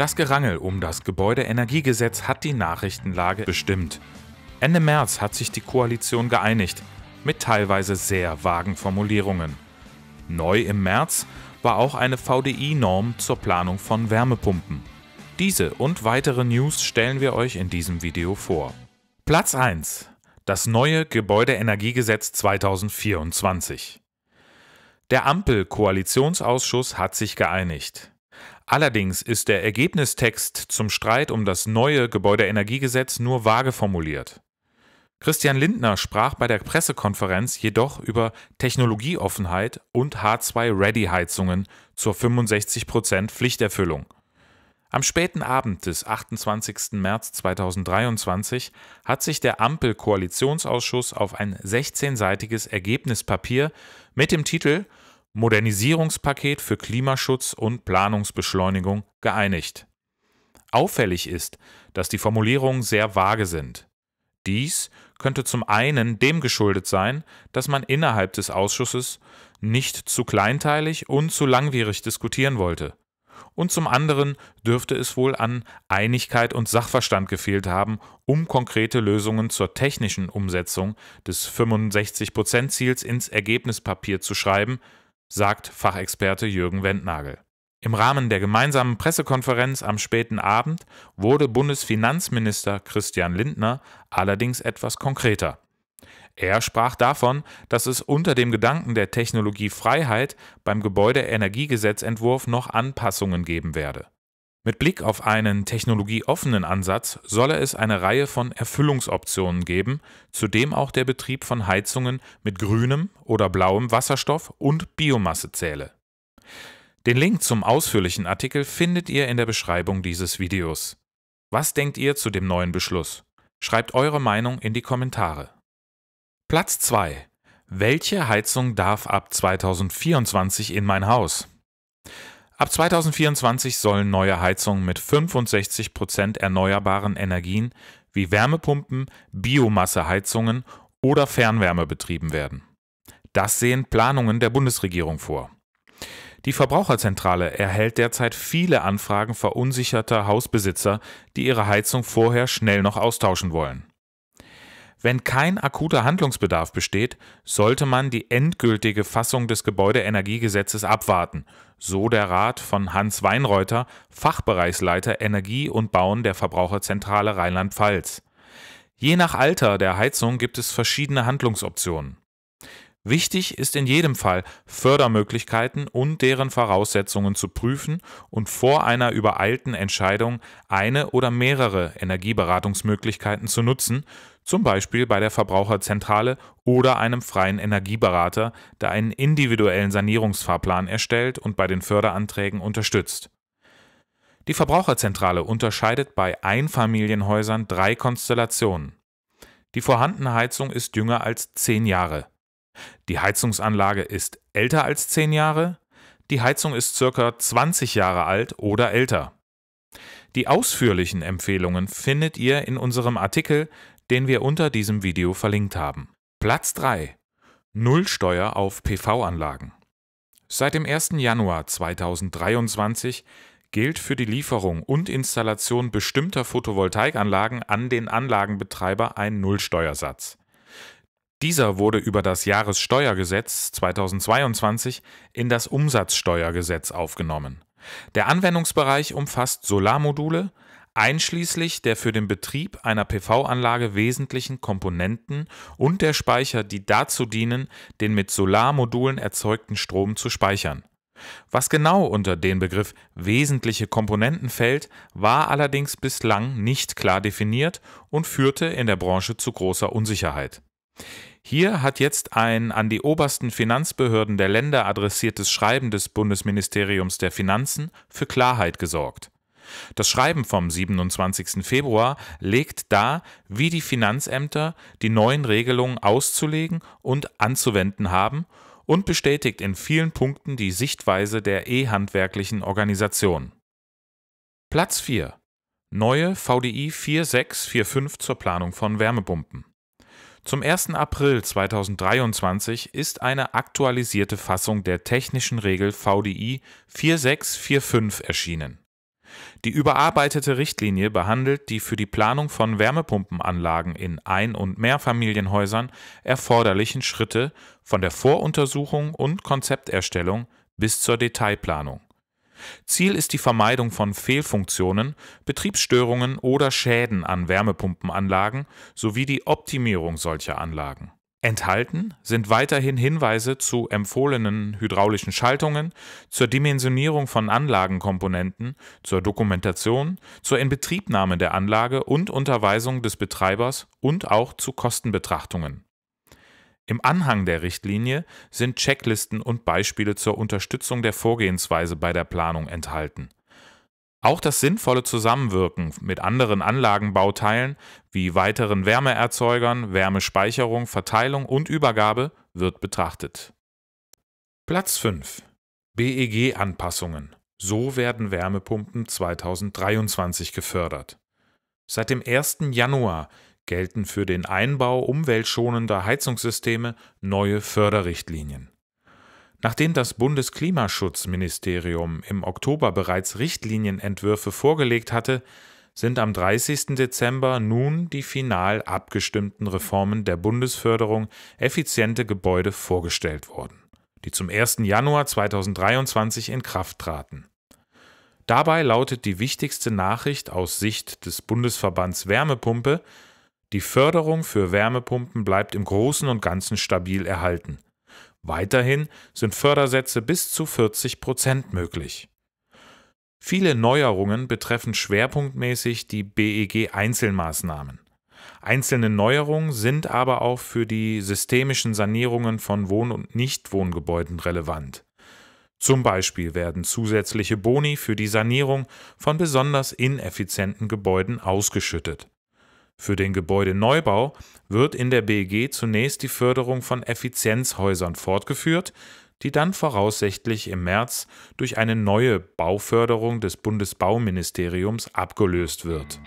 Das Gerangel um das Gebäudeenergiegesetz hat die Nachrichtenlage bestimmt. Ende März hat sich die Koalition geeinigt, mit teilweise sehr vagen Formulierungen. Neu im März war auch eine VDI-Norm zur Planung von Wärmepumpen. Diese und weitere News stellen wir euch in diesem Video vor. Platz 1. Das neue Gebäudeenergiegesetz 2024. Der Ampel-Koalitionsausschuss hat sich geeinigt. Allerdings ist der Ergebnistext zum Streit um das neue Gebäudeenergiegesetz nur vage formuliert. Christian Lindner sprach bei der Pressekonferenz jedoch über Technologieoffenheit und H2-Ready-Heizungen zur 65% Pflichterfüllung. Am späten Abend des 28. März 2023 hat sich der Ampel-Koalitionsausschuss auf ein 16-seitiges Ergebnispapier mit dem Titel Modernisierungspaket für Klimaschutz und Planungsbeschleunigung geeinigt. Auffällig ist, dass die Formulierungen sehr vage sind. Dies könnte zum einen dem geschuldet sein, dass man innerhalb des Ausschusses nicht zu kleinteilig und zu langwierig diskutieren wollte. Und zum anderen dürfte es wohl an Einigkeit und Sachverstand gefehlt haben, um konkrete Lösungen zur technischen Umsetzung des 65-Prozent-Ziels ins Ergebnispapier zu schreiben, sagt Fachexperte Jürgen Wendnagel. Im Rahmen der gemeinsamen Pressekonferenz am späten Abend wurde Bundesfinanzminister Christian Lindner allerdings etwas konkreter. Er sprach davon, dass es unter dem Gedanken der Technologiefreiheit beim Gebäudeenergiegesetzentwurf noch Anpassungen geben werde. Mit Blick auf einen technologieoffenen Ansatz solle es eine Reihe von Erfüllungsoptionen geben, zudem auch der Betrieb von Heizungen mit grünem oder blauem Wasserstoff und Biomasse zähle. Den Link zum ausführlichen Artikel findet ihr in der Beschreibung dieses Videos. Was denkt ihr zu dem neuen Beschluss? Schreibt eure Meinung in die Kommentare. Platz 2. Welche Heizung darf ab 2024 in mein Haus? Ab 2024 sollen neue Heizungen mit 65 Prozent erneuerbaren Energien wie Wärmepumpen, Biomasseheizungen oder Fernwärme betrieben werden. Das sehen Planungen der Bundesregierung vor. Die Verbraucherzentrale erhält derzeit viele Anfragen verunsicherter Hausbesitzer, die ihre Heizung vorher schnell noch austauschen wollen. Wenn kein akuter Handlungsbedarf besteht, sollte man die endgültige Fassung des Gebäudeenergiegesetzes abwarten, so der Rat von Hans Weinreuter, Fachbereichsleiter Energie und Bauen der Verbraucherzentrale Rheinland-Pfalz. Je nach Alter der Heizung gibt es verschiedene Handlungsoptionen. Wichtig ist in jedem Fall, Fördermöglichkeiten und deren Voraussetzungen zu prüfen und vor einer übereilten Entscheidung eine oder mehrere Energieberatungsmöglichkeiten zu nutzen, zum Beispiel bei der Verbraucherzentrale oder einem freien Energieberater, der einen individuellen Sanierungsfahrplan erstellt und bei den Förderanträgen unterstützt. Die Verbraucherzentrale unterscheidet bei Einfamilienhäusern drei Konstellationen. Die vorhandene Heizung ist jünger als zehn Jahre. Die Heizungsanlage ist älter als 10 Jahre, die Heizung ist ca. 20 Jahre alt oder älter. Die ausführlichen Empfehlungen findet ihr in unserem Artikel, den wir unter diesem Video verlinkt haben. Platz 3. Nullsteuer auf PV-Anlagen. Seit dem 1. Januar 2023 gilt für die Lieferung und Installation bestimmter Photovoltaikanlagen an den Anlagenbetreiber ein Nullsteuersatz. Dieser wurde über das Jahressteuergesetz 2022 in das Umsatzsteuergesetz aufgenommen. Der Anwendungsbereich umfasst Solarmodule, einschließlich der für den Betrieb einer PV-Anlage wesentlichen Komponenten und der Speicher, die dazu dienen, den mit Solarmodulen erzeugten Strom zu speichern. Was genau unter den Begriff wesentliche Komponenten fällt, war allerdings bislang nicht klar definiert und führte in der Branche zu großer Unsicherheit. Hier hat jetzt ein an die obersten Finanzbehörden der Länder adressiertes Schreiben des Bundesministeriums der Finanzen für Klarheit gesorgt. Das Schreiben vom 27. Februar legt dar, wie die Finanzämter die neuen Regelungen auszulegen und anzuwenden haben und bestätigt in vielen Punkten die Sichtweise der e-handwerklichen Organisation. Platz 4. Neue VDI 4645 zur Planung von Wärmepumpen. Zum 1. April 2023 ist eine aktualisierte Fassung der technischen Regel VDI 4645 erschienen. Die überarbeitete Richtlinie behandelt die für die Planung von Wärmepumpenanlagen in Ein- und Mehrfamilienhäusern erforderlichen Schritte von der Voruntersuchung und Konzepterstellung bis zur Detailplanung. Ziel ist die Vermeidung von Fehlfunktionen, Betriebsstörungen oder Schäden an Wärmepumpenanlagen sowie die Optimierung solcher Anlagen. Enthalten sind weiterhin Hinweise zu empfohlenen hydraulischen Schaltungen, zur Dimensionierung von Anlagenkomponenten, zur Dokumentation, zur Inbetriebnahme der Anlage und Unterweisung des Betreibers und auch zu Kostenbetrachtungen. Im Anhang der Richtlinie sind Checklisten und Beispiele zur Unterstützung der Vorgehensweise bei der Planung enthalten. Auch das sinnvolle Zusammenwirken mit anderen Anlagenbauteilen wie weiteren Wärmeerzeugern, Wärmespeicherung, Verteilung und Übergabe wird betrachtet. Platz 5. BEG-Anpassungen. So werden Wärmepumpen 2023 gefördert. Seit dem 1. Januar gelten für den Einbau umweltschonender Heizungssysteme neue Förderrichtlinien. Nachdem das Bundesklimaschutzministerium im Oktober bereits Richtlinienentwürfe vorgelegt hatte, sind am 30. Dezember nun die final abgestimmten Reformen der Bundesförderung effiziente Gebäude vorgestellt worden, die zum 1. Januar 2023 in Kraft traten. Dabei lautet die wichtigste Nachricht aus Sicht des Bundesverbands Wärmepumpe, die Förderung für Wärmepumpen bleibt im Großen und Ganzen stabil erhalten. Weiterhin sind Fördersätze bis zu 40 Prozent möglich. Viele Neuerungen betreffen schwerpunktmäßig die BEG-Einzelmaßnahmen. Einzelne Neuerungen sind aber auch für die systemischen Sanierungen von Wohn- und Nichtwohngebäuden relevant. Zum Beispiel werden zusätzliche Boni für die Sanierung von besonders ineffizienten Gebäuden ausgeschüttet. Für den Gebäudeneubau wird in der BEG zunächst die Förderung von Effizienzhäusern fortgeführt, die dann voraussichtlich im März durch eine neue Bauförderung des Bundesbauministeriums abgelöst wird